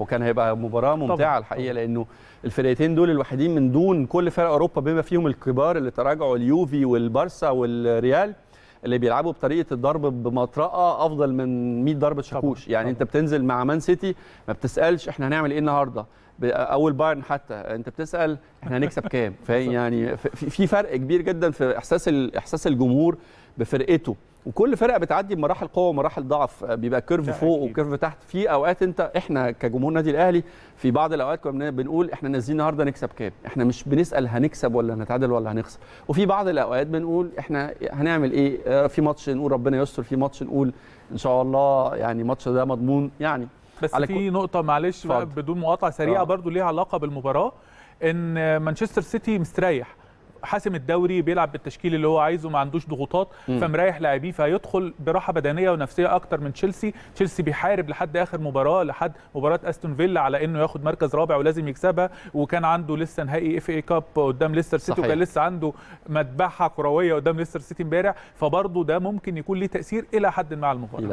وكان هيبقى مباراه ممتعه الحقيقه لانه الفرقتين دول الوحيدين من دون كل فرق اوروبا بما فيهم الكبار اللي تراجعوا اليوفي والبارسا والريال اللي بيلعبوا بطريقه الضرب بمطرقه افضل من 100 ضربه شاكوش يعني طبعا. انت بتنزل مع مان سيتي ما بتسالش احنا هنعمل ايه النهارده اول بايرن حتى انت بتسال احنا هنكسب كام يعني في فرق كبير جدا في احساس احساس الجمهور بفرقته وكل فرقه بتعدي بمراحل قوه ومراحل ضعف آه، بيبقى كيرف فوق وكيرف تحت في اوقات انت احنا كجمهور النادي الاهلي في بعض الاوقات كنا بنقول احنا نازلين النهارده نكسب كام احنا مش بنسال هنكسب ولا هنتعادل ولا هنخسر وفي بعض الاوقات بنقول احنا هنعمل ايه آه، في ماتش نقول ربنا يستر في ماتش نقول ان شاء الله يعني الماتش ده مضمون يعني بس على في كل... نقطه معلش بدون مقاطعه سريعه آه. برضو ليها علاقه بالمباراه ان مانشستر سيتي مستريح حاسم الدوري بيلعب بالتشكيل اللي هو عايزه ما عندوش ضغوطات فمريح لاعبيه فهيدخل براحه بدنيه ونفسيه اكتر من تشيلسي تشيلسي بيحارب لحد اخر مباراه لحد مباراه استون فيلا على انه ياخد مركز رابع ولازم يكسبها وكان عنده لسه نهائي اف اي كاب قدام ليستر سيتي وكان لسه عنده مذبحه كرويه قدام ليستر سيتي امبارح فبرضه ده ممكن يكون ليه تاثير الى حد ما على المباراه